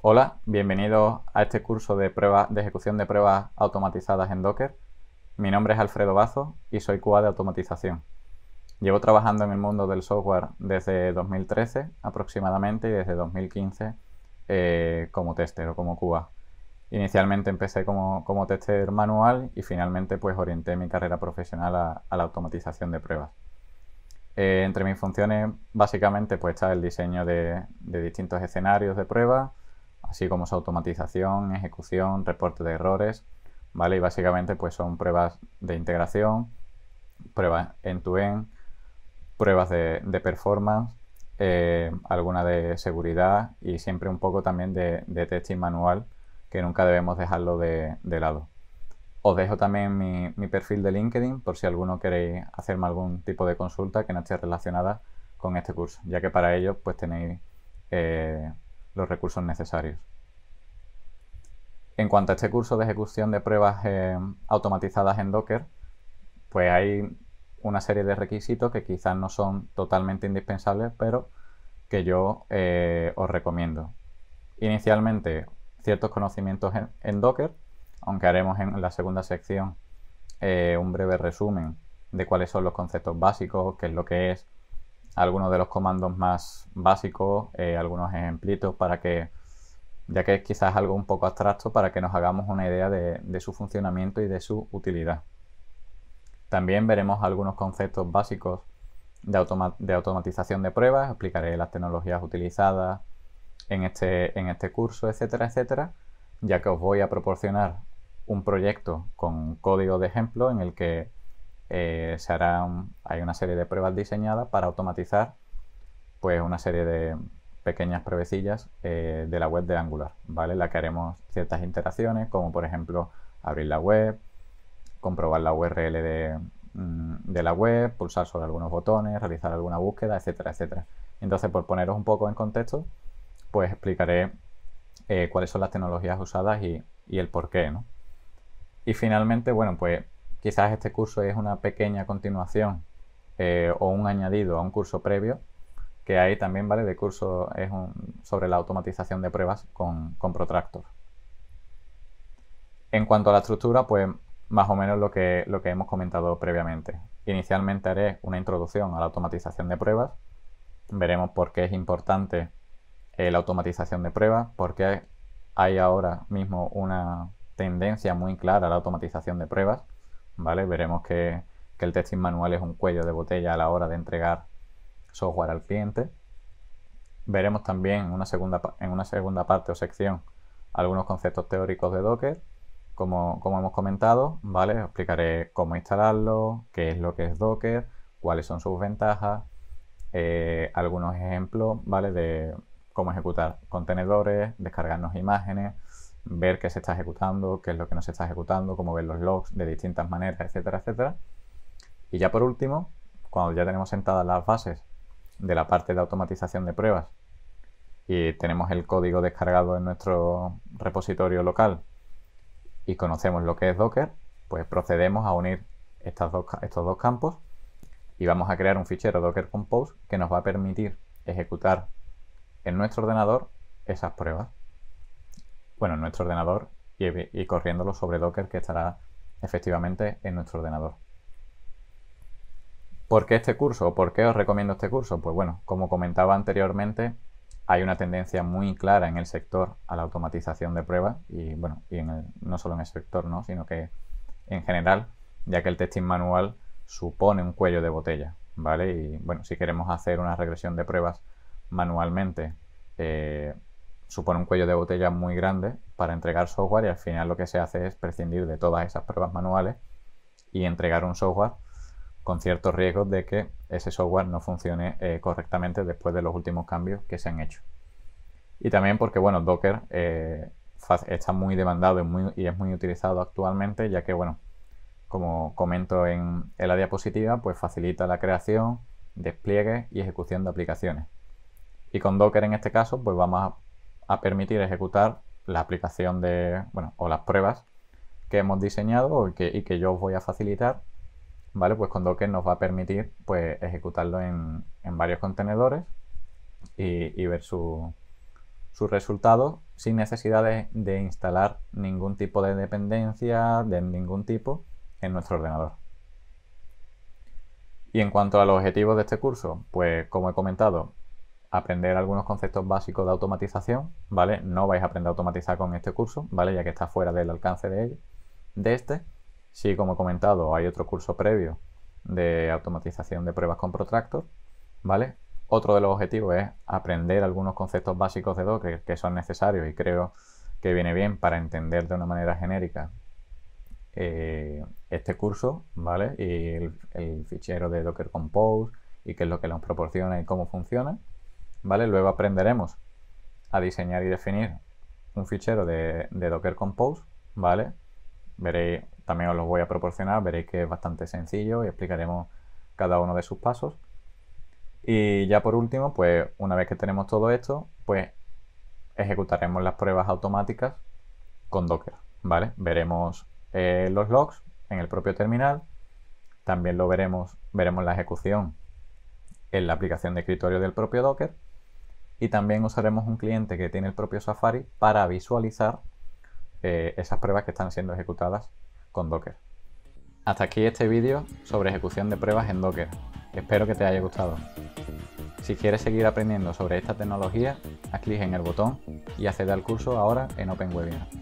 Hola, bienvenidos a este curso de, prueba, de ejecución de pruebas automatizadas en Docker. Mi nombre es Alfredo Bazo y soy QA de automatización. Llevo trabajando en el mundo del software desde 2013 aproximadamente y desde 2015 eh, como tester o como QA. Inicialmente empecé como, tester manual y finalmente pues orienté mi carrera profesional a, la automatización de pruebas. Eh, entre mis funciones básicamente pues está el diseño de, de distintos escenarios de pruebas, así como su automatización, ejecución, reporte de errores, ¿vale? Y básicamente pues son pruebas de integración, pruebas en to end pruebas de, performance, algunas eh, alguna de seguridad y siempre un poco también de, de testing manual que nunca debemos dejarlo de, lado. Os dejo también mi, perfil de LinkedIn por si alguno queréis hacerme algún tipo de consulta que no esté relacionada con este curso, ya que para ello pues tenéis eh, los recursos necesarios. En cuanto a este curso de ejecución de pruebas eh, automatizadas en Docker, pues hay una serie de requisitos que quizás no son totalmente indispensables, pero que yo eh, os recomiendo. Inicialmente, ciertos conocimientos en, Docker, aunque haremos en la segunda sección eh, un breve resumen de cuáles son los conceptos básicos, qué es lo que es, algunos de los comandos más básicos, eh, algunos ejemplitos para que, ya que es quizás algo un poco abstracto, para que nos hagamos una idea de, su funcionamiento y de su utilidad. También veremos algunos conceptos básicos de, automatización de pruebas, explicaré las tecnologías utilizadas en este, en este curso, etcétera, etcétera, ya que os voy a proporcionar un proyecto con código de ejemplo en el que eh, se hará hay una serie de pruebas diseñadas para automatizar pues una serie de pequeñas pruebecillas eh, de la web de Angular, ¿vale? En la que haremos ciertas interacciones, como por ejemplo abrir la web, comprobar la URL mm, de, la web, pulsar sobre algunos botones, realizar alguna búsqueda, etcétera, etcétera. Entonces, por poneros un poco en contexto, pues explicaré eh, cuáles son las tecnologías usadas y, el por qué, ¿no? Y finalmente, bueno, pues quizás este curso es una pequeña continuación eh, o un añadido a un curso previo, que ahí también, ¿vale? De curso es sobre la automatización de pruebas con, con Protractor. En cuanto a la estructura, pues más o menos lo que, lo que hemos comentado previamente. Inicialmente haré una introducción a la automatización de pruebas. Veremos por qué es importante eh, la automatización de pruebas, porque hay ahora mismo una tendencia muy clara a la automatización de pruebas Veremos que, el testing manual es un cuello de botella a la hora de entregar software al cliente. Veremos también en una segunda, parte o sección algunos conceptos teóricos de Docker, como, hemos comentado, explicaré cómo instalarlo, qué es lo que es Docker, cuáles son sus ventajas, eh, algunos ejemplos, De cómo ejecutar contenedores, descargarnos imágenes, ver qué se está ejecutando, qué es lo que no se está ejecutando, cómo ver los logs de distintas maneras, etcétera, etcétera. Y ya por último, cuando ya tenemos sentadas las bases de la parte de automatización de pruebas y tenemos el código descargado en nuestro repositorio local y conocemos lo que es Docker, pues procedemos a unir estos dos campos y vamos a crear un fichero Docker Compose que nos va a permitir ejecutar en nuestro ordenador esas pruebas bueno, en nuestro ordenador y, corriéndolo sobre Docker que estará efectivamente en nuestro ordenador. ¿Por qué este curso? ¿Por qué os recomiendo este curso? Pues bueno, como comentaba anteriormente, hay una tendencia muy clara en el sector a la automatización de pruebas y bueno, y en no solo en el sector, ¿no? sino que en general, ya que el testing manual supone un cuello de botella, ¿vale? Y bueno, si queremos hacer una regresión de pruebas manualmente eh, supone un cuello de botella muy grande para entregar software y al final lo que se hace es prescindir de todas esas pruebas manuales y entregar un software con ciertos riesgos de que ese software no funcione eh, correctamente después de los últimos cambios que se han hecho. Y también porque, bueno, Docker eh, está muy demandado y, muy, es muy utilizado actualmente, ya que, bueno, como comento en, en la diapositiva, pues facilita la creación, despliegue y ejecución de aplicaciones. Y con Docker en este caso, pues vamos a a permitir ejecutar la aplicación de, bueno, o las pruebas que hemos diseñado y que, yo os voy a facilitar, ¿vale? Pues con Docker nos va a permitir pues, ejecutarlo en, varios contenedores y, ver su, sus resultados sin necesidad de, de, instalar ningún tipo de dependencia de ningún tipo en nuestro ordenador. Y en cuanto a los objetivos de este curso, pues como he comentado, aprender algunos conceptos básicos de automatización, ¿vale? No vais a aprender a automatizar con este curso, ¿vale? Ya que está fuera del alcance de, de este. Sí, como he comentado, hay otro curso previo de automatización de pruebas con protractor, ¿vale? Otro de los objetivos es aprender algunos conceptos básicos de Docker que son necesarios y creo que viene bien para entender de una manera genérica eh, este curso, ¿vale? Y el, el fichero de Docker Compose y qué es lo que nos proporciona y cómo funciona. ¿vale? Luego aprenderemos a diseñar y definir un fichero de, Docker Compose, ¿vale? Veréis, también os lo voy a proporcionar, veréis que es bastante sencillo y explicaremos cada uno de sus pasos. Y ya por último, pues una vez que tenemos todo esto, pues ejecutaremos las pruebas automáticas con Docker, ¿vale? Veremos eh, los logs en el propio terminal, también lo veremos, veremos la ejecución en la aplicación de escritorio del propio Docker y también usaremos un cliente que tiene el propio Safari para visualizar eh, esas pruebas que están siendo ejecutadas con Docker. Hasta aquí este vídeo sobre ejecución de pruebas en Docker. Espero que te haya gustado. Si quieres seguir aprendiendo sobre esta tecnología, haz clic en el botón y accede al curso ahora en OpenWebinar.